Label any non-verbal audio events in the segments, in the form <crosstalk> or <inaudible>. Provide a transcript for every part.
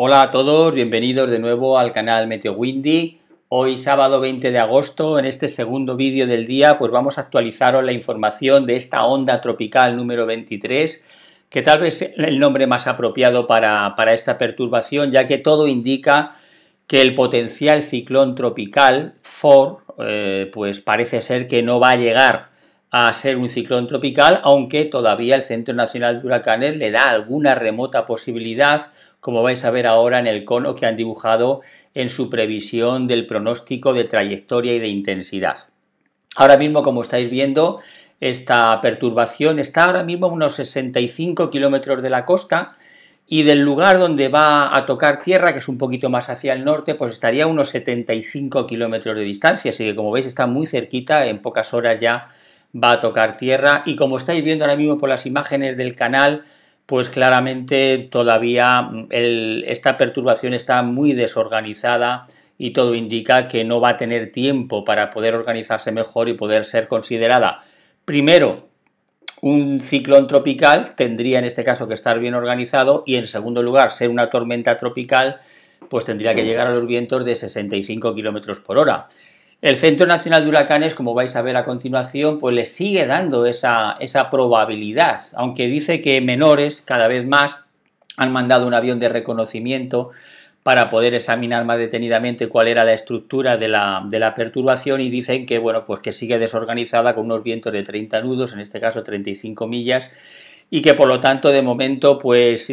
Hola a todos, bienvenidos de nuevo al canal Meteo Windy. Hoy sábado 20 de agosto, en este segundo vídeo del día, pues vamos a actualizaros la información de esta onda tropical número 23 que tal vez es el nombre más apropiado para, esta perturbación, ya que todo indica que el potencial ciclón tropical FOR, eh, pues parece ser que no va a llegar a ser un ciclón tropical, aunque todavía el Centro Nacional de Huracanes le da alguna remota posibilidad, como vais a ver ahora en el cono que han dibujado en su previsión del pronóstico de trayectoria y de intensidad. Ahora mismo, como estáis viendo, esta perturbación está ahora mismo a unos 65 kilómetros de la costa y del lugar donde va a tocar tierra, que es un poquito más hacia el norte, pues estaría a unos 75 kilómetros de distancia. Así que, como veis, está muy cerquita, en pocas horas ya va a tocar tierra y como estáis viendo ahora mismo por las imágenes del canal, pues claramente todavía mm, esta perturbación está muy desorganizada y todo indica que no va a tener tiempo para poder organizarse mejor y poder ser considerada. Primero, un ciclón tropical tendría en este caso que estar bien organizado y en segundo lugar, ser una tormenta tropical, pues tendría que llegar a los vientos de 65 kilómetros por hora. El Centro Nacional de Huracanes, como vais a ver a continuación, pues le sigue dando esa, probabilidad, aunque dice que menores cada vez más han mandado un avión de reconocimiento para poder examinar más detenidamente cuál era la estructura de la, perturbación y dicen que, bueno, pues que sigue desorganizada con unos vientos de 30 nudos, en este caso 35 millas, y que por lo tanto de momento pues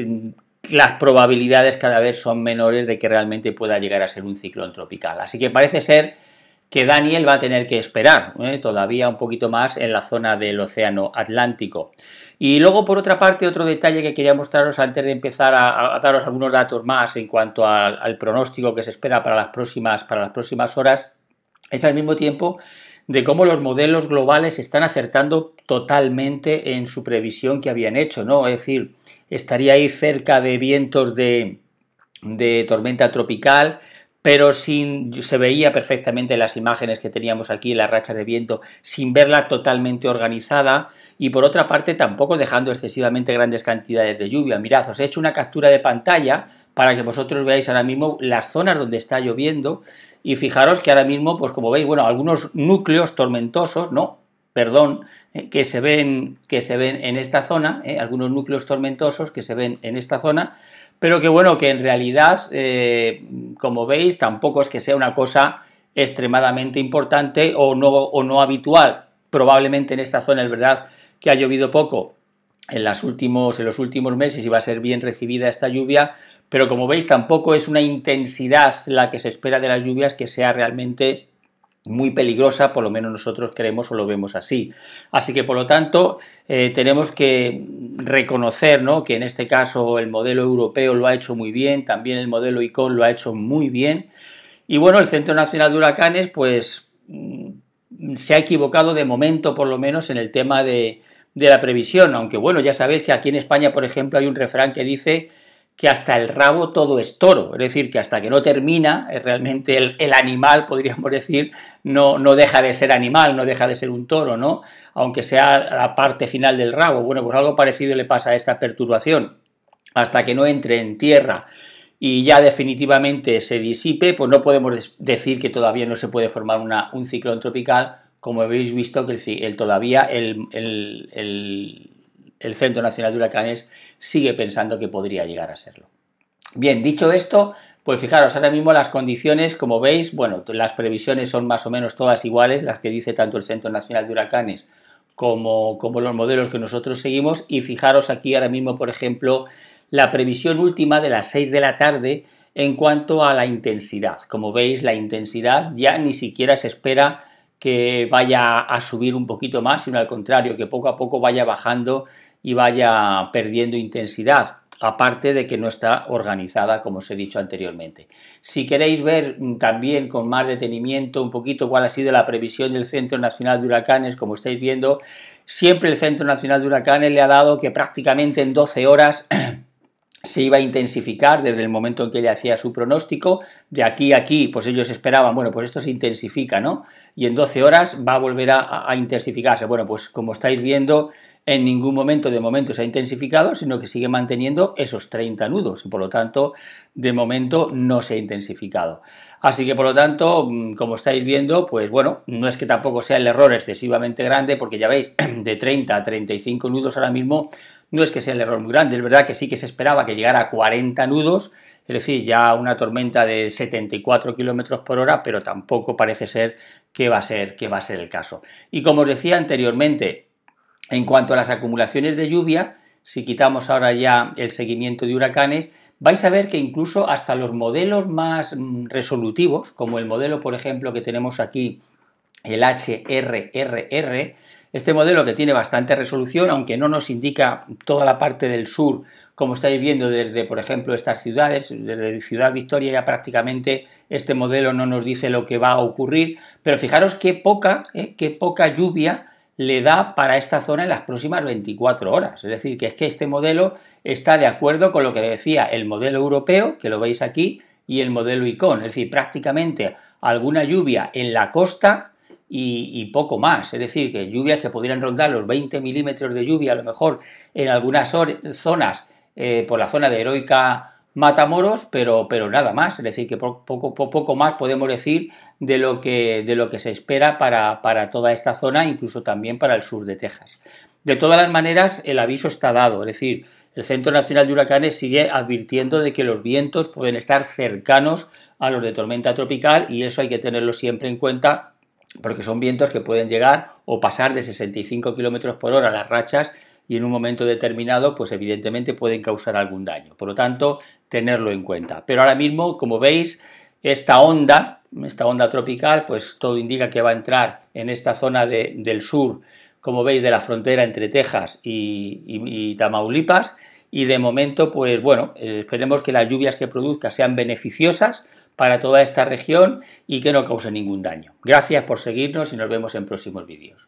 las probabilidades cada vez son menores de que realmente pueda llegar a ser un ciclón tropical. Así que parece ser que Daniel va a tener que esperar ¿eh? todavía un poquito más en la zona del Océano Atlántico. Y luego, por otra parte, otro detalle que quería mostraros antes de empezar a, daros algunos datos más en cuanto al, pronóstico que se espera para las próximas, para las próximas horas, es al mismo tiempo de cómo los modelos globales están acertando totalmente en su previsión que habían hecho, ¿no? Es decir, estaría ahí cerca de vientos de tormenta tropical, pero sin, se veía perfectamente las imágenes que teníamos aquí, las rachas de viento, sin verla totalmente organizada y por otra parte tampoco dejando excesivamente grandes cantidades de lluvia. Mirad, os he hecho una captura de pantalla para que vosotros veáis ahora mismo las zonas donde está lloviendo y fijaros que ahora mismo, pues como veis, bueno, algunos núcleos tormentosos, ¿no? perdón, eh, que se ven, que se ven en esta zona, eh, algunos núcleos tormentosos que se ven en esta zona, pero que bueno, que en realidad, eh, como veis, tampoco es que sea una cosa extremadamente importante o no, o no habitual. Probablemente en esta zona es verdad que ha llovido poco en, últimos, en los últimos meses y va a ser bien recibida esta lluvia, pero como veis tampoco es una intensidad la que se espera de las lluvias que sea realmente muy peligrosa, por lo menos nosotros creemos o lo vemos así. Así que, por lo tanto, eh, tenemos que reconocer que en este caso el modelo europeo lo ha hecho muy bien, también el modelo ICON lo ha hecho muy bien. Y bueno, el Centro Nacional de Huracanes, pues mm, se ha equivocado de momento, por lo menos, en el tema de, de la previsión, aunque bueno, ya sabéis que aquí en España, por ejemplo, hay un refrán que dice que hasta el rabo todo es toro, es decir, que hasta que no termina, eh, realmente el, animal, podríamos decir, no, no, deja de ser animal, no deja de ser un toro, ¿no? Aunque sea la parte final del rabo. Bueno, pues algo parecido le pasa a esta perturbación. Hasta que no entre en tierra y ya definitivamente se disipe, pues no podemos decir que todavía no se puede formar un ciclón tropical, como habéis visto que el, todavía el el Centro Nacional de Huracanes sigue pensando que podría llegar a serlo. Bien, dicho esto, pues fijaros, ahora mismo las condiciones, como veis, bueno, las previsiones son más o menos todas iguales, las que dice tanto el Centro Nacional de Huracanes como, como los modelos que nosotros seguimos. Y fijaros aquí ahora mismo, por ejemplo, la previsión última de las 6 de la tarde en cuanto a la intensidad. Como veis, la intensidad ya ni siquiera se espera que vaya a subir un poquito más, sino al contrario, que poco a poco vaya bajando y vaya perdiendo intensidad, aparte de que no está organizada, como os he dicho anteriormente. Si queréis ver mm, también con más detenimiento un poquito cuál ha sido la previsión del Centro Nacional de Huracanes, como estáis viendo, siempre el Centro Nacional de Huracanes le ha dado que prácticamente en 12 horas <clears throat> se iba a intensificar desde el momento en que le hacía su pronóstico, de aquí a aquí, pues ellos esperaban, bueno, pues esto se intensifica, ¿no? Y en 12 horas va a volver a, a intensificarse. Bueno, pues como estáis viendo, en ningún momento de momento se ha intensificado, sino que sigue manteniendo esos 30 nudos y por lo tanto de momento no se ha intensificado. Así que por lo tanto, mm, como estáis viendo, pues bueno, no es que tampoco sea el error excesivamente grande porque ya veis, <clears throat> de 30 a 35 nudos ahora mismo no es que sea el error muy grande, es verdad que sí que se esperaba que llegara a 40 nudos, es decir, ya una tormenta de 74 kilómetros por hora, pero tampoco parece ser que va a ser que va a ser el caso. Y como os decía anteriormente, en cuanto a las acumulaciones de lluvia, si quitamos ahora ya el seguimiento de huracanes, vais a ver que incluso hasta los modelos más mm, resolutivos, como el modelo, por ejemplo, que tenemos aquí, el HRRR, este modelo que tiene bastante resolución, aunque no nos indica toda la parte del sur, como estáis viendo desde, por ejemplo, estas ciudades, desde Ciudad Victoria ya prácticamente este modelo no nos dice lo que va a ocurrir, pero fijaros qué poca, eh, qué poca lluvia le da para esta zona en las próximas 24 horas. Es decir, que es que este modelo está de acuerdo con lo que decía el modelo europeo, que lo veis aquí, y el modelo ICON. Es decir, prácticamente alguna lluvia en la costa y, poco más. Es decir, que lluvias que podrían rondar los 20 milímetros de lluvia, a lo mejor en algunas zonas, eh, por la zona de Heroica Matamoros, pero, pero nada más, es decir, que poco, poco, poco más podemos decir de lo que, de lo que se espera para, para toda esta zona, incluso también para el sur de Texas. De todas las maneras, el aviso está dado, es decir, el Centro Nacional de Huracanes sigue advirtiendo de que los vientos pueden estar cercanos a los de tormenta tropical y eso hay que tenerlo siempre en cuenta porque son vientos que pueden llegar o pasar de 65 km por hora las rachas y en un momento determinado, pues evidentemente pueden causar algún daño. Por lo tanto, tenerlo en cuenta. Pero ahora mismo, como veis, esta onda, esta onda tropical, pues todo indica que va a entrar en esta zona del sur, como veis, de la frontera entre Texas y, Tamaulipas. Y de momento, pues bueno, eh, esperemos que las lluvias que produzca sean beneficiosas para toda esta región y que no cause ningún daño. Gracias por seguirnos y nos vemos en próximos vídeos.